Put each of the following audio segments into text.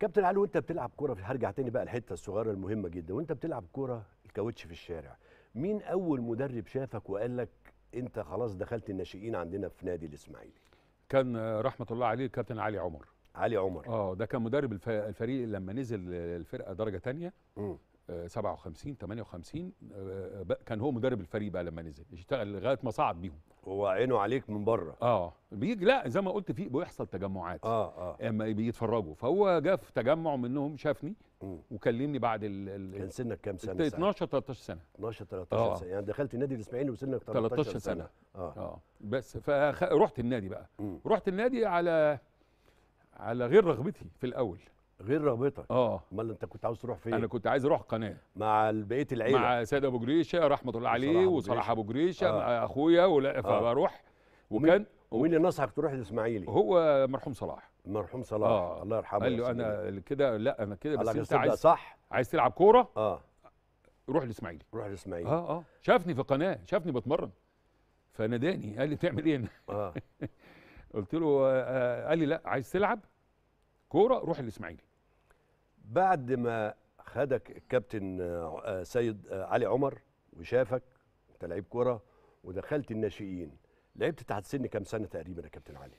كابتن علي وانت بتلعب كوره هرجع تاني بقى الحته الصغيره المهمه جدا وانت بتلعب كوره الكاوتش في الشارع مين اول مدرب شافك وقال لك انت خلاص دخلت الناشئين عندنا في نادي الاسماعيلي كان رحمه الله عليه كابتن علي عمر علي عمر اه ده كان مدرب الفريق لما نزل الفرقه درجه ثانيه 57 58 آه، كان هو مدرب الفريق بقى لما نزل اشتغل لغايه ما صعد بيهم هو عينه عليك من بره اه بيجي لا زي ما قلت في بيحصل تجمعات اه اه اما آه، بيتفرجوا فهو جه في تجمع منهم شافني مم. وكلمني بعد ال كان سنك كام سنه 12 13 سنه 12 13 آه. سنه يعني دخلت النادي الاسماعيلي وسنك 13, 13 سنه, سنة. آه. اه بس فرحت النادي بقى مم. رحت النادي على على غير رغبتي في الاول غير رغبتك اه امال انت كنت عاوز تروح فين انا كنت عايز اروح قناه مع بقيه العيله مع سيد ابو جريشه رحمه الله عليه وصلاح ابو جريشه آه. اخويا ولا آه. فبروح آه. وكان ومين اللي نصحك تروح الاسماعيلي هو مرحوم صلاح مرحوم صلاح آه. الله يرحمه قال له انا كده لا انا كده بس انت عايز صح عايز تلعب كوره اه روح الاسماعيلي روح الاسماعيلي اه اه شافني في قناه شافني بتمرن فناداني قال لي بتعمل ايه هنا؟ اه قلت له آه،, آه قال لي لا عايز تلعب كوره روح الاسماعيلي بعد ما خدك الكابتن آه، سيد آه، علي عمر وشافك انت لعيب كوره ودخلت الناشئين لعبت تحت سن كام سنه تقريبا يا كابتن علي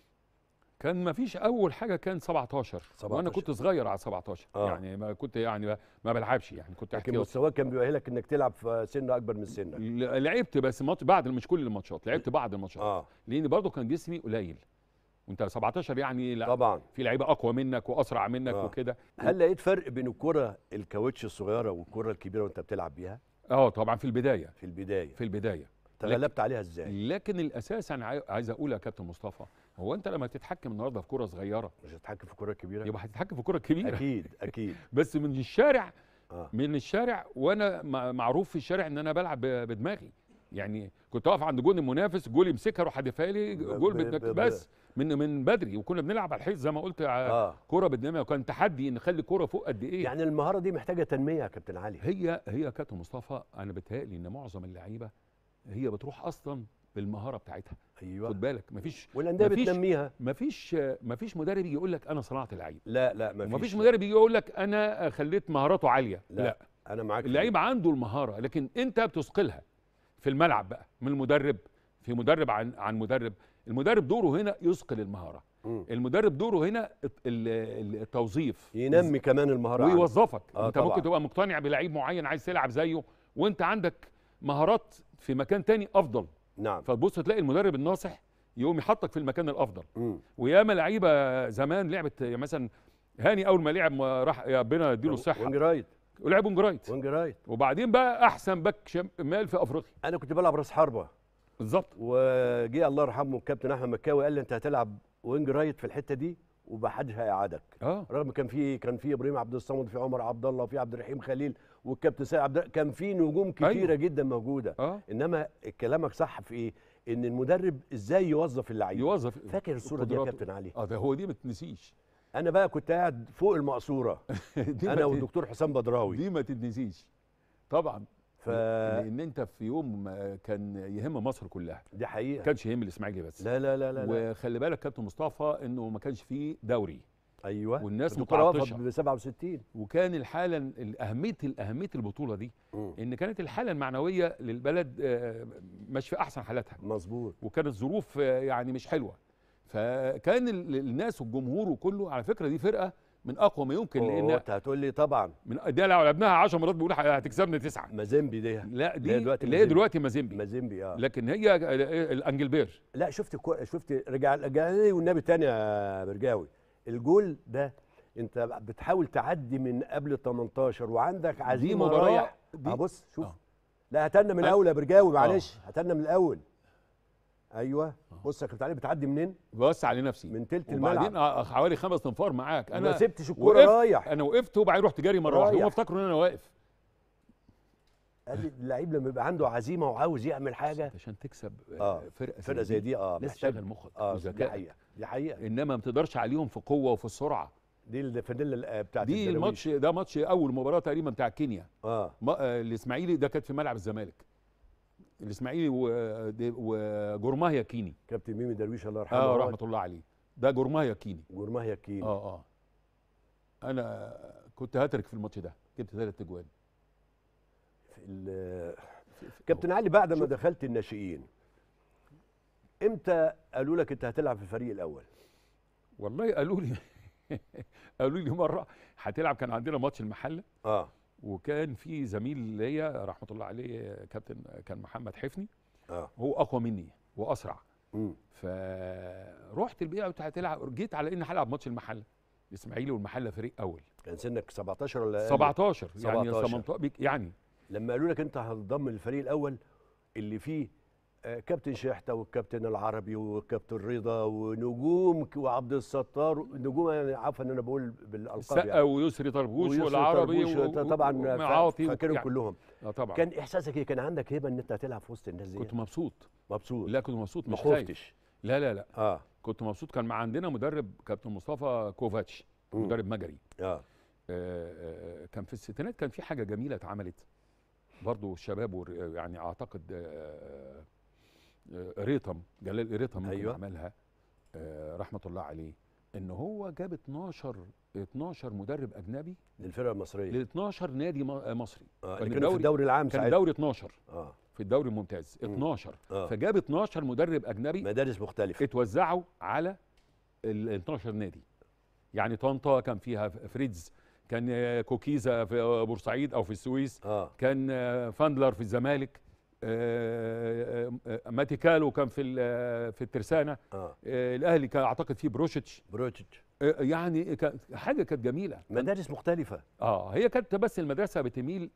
كان ما فيش اول حاجه كان 17, 17. وانا كنت صغير على 17 آه. يعني ما كنت يعني ما بلعبش يعني كنت لكن مستواك كان بيؤهلك انك تلعب في سن اكبر من سنك لعبت بس ماتش بعد مش كل الماتشات لعبت بعض الماتشات آه. لان برضه كان جسمي قليل وانت 17 يعني لا طبعا في لعيبه اقوى منك واسرع منك آه. وكده هل لقيت فرق بين الكره الكاوتش الصغيره والكره الكبيره وانت بتلعب بيها اه طبعا في البدايه في البدايه في البدايه تغلبت عليها ازاي لكن الاساس انا عايز اقول يا كابتن مصطفى هو انت لما تتحكم النهارده في كره صغيره مش هتتحكم في كره كبيره يبقى هتتحكم في كره كبيره اكيد اكيد بس من الشارع آه. من الشارع وانا معروف في الشارع ان انا بلعب بدماغي يعني كنت اقف عند جون المنافس جول يمسكها روح حادفها لي جول بس من من بدري وكنا بنلعب على الحيط زي ما قلت آه. كوره بالدماغ وكان تحدي نخلي الكوره فوق قد ايه يعني المهاره دي محتاجه تنميه يا كابتن علي هي هي كابتن مصطفى انا بتهيألي ان معظم اللعيبه هي بتروح اصلا بالمهاره بتاعتها ايوه خد بالك مفيش والانديه بتنميها مفيش مفيش مدرب يجي يقول لك انا صنعت اللعيب لا لا مفيش مفيش مدرب يجي يقول لك انا خليت مهاراته عاليه لا, لا. انا معاك اللعيب عنده المهاره لكن انت بتثقلها في الملعب بقى من المدرب في مدرب عن عن مدرب المدرب دوره هنا يثقل المهاره مم. المدرب دوره هنا التوظيف ينمي كمان المهاره ويوظفك آه انت طبعًا. ممكن تبقى مقتنع بلعيب معين عايز تلعب زيه وانت عندك مهارات في مكان تاني افضل نعم فتبص تلاقي المدرب الناصح يقوم يحطك في المكان الافضل وياما لعيبه زمان لعبت يعني مثلا هاني اول ما لعب راح ربنا يديله الصحه ولعب وينج رايت وينج رايت وبعدين بقى احسن باك شمال في افريقيا انا كنت بلعب راس حربه بالظبط وجه الله يرحمه الكابتن احمد مكاوي قال لي انت هتلعب وينج رايت في الحته دي وبحدها هيقعدك اه رغم كان في كان في ابراهيم عبد الصمد في عمر عبد الله في عبد الرحيم خليل والكابتن سيد عبد كان في نجوم أيوه. كتيره أيوه. جدا موجوده آه. انما كلامك صح في ايه ان المدرب ازاي يوظف اللعيبه يوظف فاكر الصوره دي يا كابتن علي اه ده هو دي ما تنسيش انا بقى كنت قاعد فوق المقصوره انا والدكتور حسام بدراوي دي ما تتنسيش طبعا ف... لان انت في يوم كان يهم مصر كلها دي حقيقه ما كانش يهم الاسماعيلي بس لا لا لا لا وخلي بالك كابتن مصطفى انه ما كانش فيه دوري ايوه والناس متعطشه ب 67 وكان الحاله اهميه اهميه البطوله دي م. ان كانت الحاله المعنويه للبلد آه، مش في احسن حالاتها مظبوط وكانت ظروف آه، يعني مش حلوه فكان الناس والجمهور وكله على فكره دي فرقه من اقوى ما يمكن لان انت هتقول لي طبعا من ده لو لعبناها 10 مرات بيقول هتكسبنا تسعه مازيمبي دي لا دي دلوقتي هي دلوقتي مازيمبي مازيمبي اه لكن هي الانجلبير لا شفت كو... شفت رجع رجع لي والنبي الثاني يا برجاوي الجول ده انت بتحاول تعدي من قبل 18 وعندك عزيمه رايح آه، بص شوف آه. لا هتنى من الاول يا برجاوي آه. معلش آه. هتنا من الاول ايوه آه. بص يا كابتن علي بتعدي منين؟ بص على نفسي من تلت الملعب وبعدين آه، آه، حوالي خمس انفار معاك انا ما سبتش الكوره رايح انا وقفت وبعدين رحت جاري مره واحده هم افتكروا ان انا واقف قال لي اللعيب لما يبقى عنده عزيمه وعاوز يعمل حاجه عشان تكسب آه. فرقه فرقه زي دي اه لازم تشغل مخك آه. دي حقيقه دي حقيقه انما ما تقدرش عليهم في القوه وفي السرعه دي الفانيلا بتاعت دي الماتش ده ماتش اول مباراه تقريبا بتاع كينيا اه الاسماعيلي ده كانت في ملعب الزمالك الاسماعيلي وجرماه كيني كابتن ميمي درويش الله يرحمه اه رحمه الله عليه ده جرماه كيني جرماه كيني اه اه انا كنت هاترك في الماتش ده جبت ثلاث اجوان كابتن علي بعد ما دخلت الناشئين امتى قالوا لك انت هتلعب في الفريق الاول والله قالوا لي قالوا لي مره هتلعب كان عندنا ماتش المحله اه وكان في زميل ليا رحمه الله عليه كابتن كان محمد حفني آه. هو اقوى مني واسرع مم. فروحت البيئه بتاعت تلعب جيت على اني هلعب ماتش المحله الاسماعيلي والمحله فريق اول كان يعني سنك 17 ولا 17 يعني 18 يعني لما قالوا لك انت هتضم الفريق الاول اللي فيه كابتن شحته والكابتن العربي والكابتن رضا ونجوم وعبد الستار نجوم يعني عفوا انا بقول بالالقاب يعني. ويسري طربوش والعربي ويسري طبعا ومعاطي فاكرهم يعني. كلهم آه، طبعا كان احساسك ايه كان عندك هبه ان انت هتلعب في وسط الناس دي كنت مبسوط مبسوط لا كنت مبسوط مش ما خفتش لا لا لا اه كنت مبسوط كان مع عندنا مدرب كابتن مصطفى كوفاتش مدرب مجري آه. آه. آه كان في الستينات كان في حاجه جميله اتعملت برضه الشباب يعني اعتقد آه آه، ريتم جلال ريتم أيوة. عملها آه، رحمه الله عليه ان هو جاب 12 12 مدرب اجنبي للفرقه المصريه لل 12 نادي آه، مصري آه كان الدوري, في الدوري العام كان الدوري 12 اه في الدوري الممتاز 12 آه. فجاب 12 مدرب اجنبي مدارس مختلفه اتوزعوا على ال 12 نادي يعني طنطا كان فيها فريدز كان كوكيزا في بورسعيد او في السويس آه. كان فاندلر في الزمالك آه، آه، آه، ماتيكالو كان في في الترسانه آه. الاهلي كان اعتقد فيه بروشيتش بروشيتش يعني حاجه كانت جميله مدارس مختلفه اه هي كانت بس المدرسه بتميل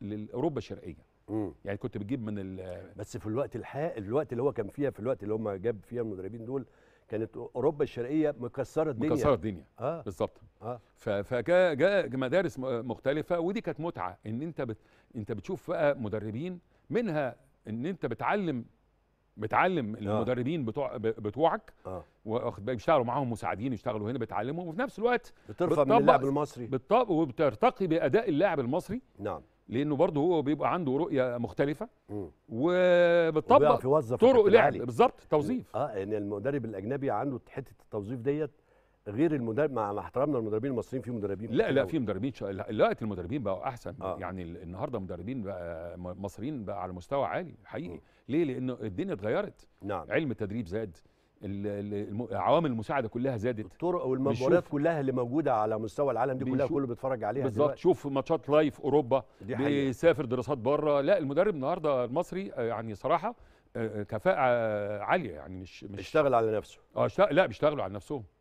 لاوروبا الشرقيه مم. يعني كنت بتجيب من ال بس في الوقت الحق الوقت اللي هو كان فيها في الوقت اللي هم جاب فيها المدربين دول كانت اوروبا الشرقيه مكسره الدنيا مكسره الدنيا اه بالظبط اه فجاء جاء مدارس مختلفه ودي كانت متعه ان انت بت انت بتشوف بقى مدربين منها ان انت بتعلم بتعلم آه. المدربين بتوع بتوعك آه. واخد بيشتغلوا معاهم مساعدين يشتغلوا هنا بتعلمهم وفي نفس الوقت بترفع من اللاعب المصري وبترتقي باداء اللاعب المصري نعم لانه برضه هو بيبقى عنده رؤيه مختلفه وبتطبق طرق لعب بالظبط توظيف اه ان المدرب الاجنبي عنده حته التوظيف ديت غير المدرب مع احترامنا المدربين المصريين في مدربين لا لا في مدربين دلوقتي المدربين بقوا احسن آه. يعني النهارده مدربين بقى مصريين بقى على مستوى عالي حقيقي م. ليه لانه الدنيا اتغيرت نعم. علم التدريب زاد عوامل المساعده كلها زادت الطرق والمباريات كلها اللي موجوده على مستوى العالم دي كلها كله بيتفرج عليها بالظبط شوف ماتشات لايف اوروبا بيسافر دراسات بره لا المدرب النهارده المصري آه، يعني صراحه آه، آه، كفاءه عاليه يعني مش مش اشتغل على نفسه اه لا بيشتغلوا على نفسهم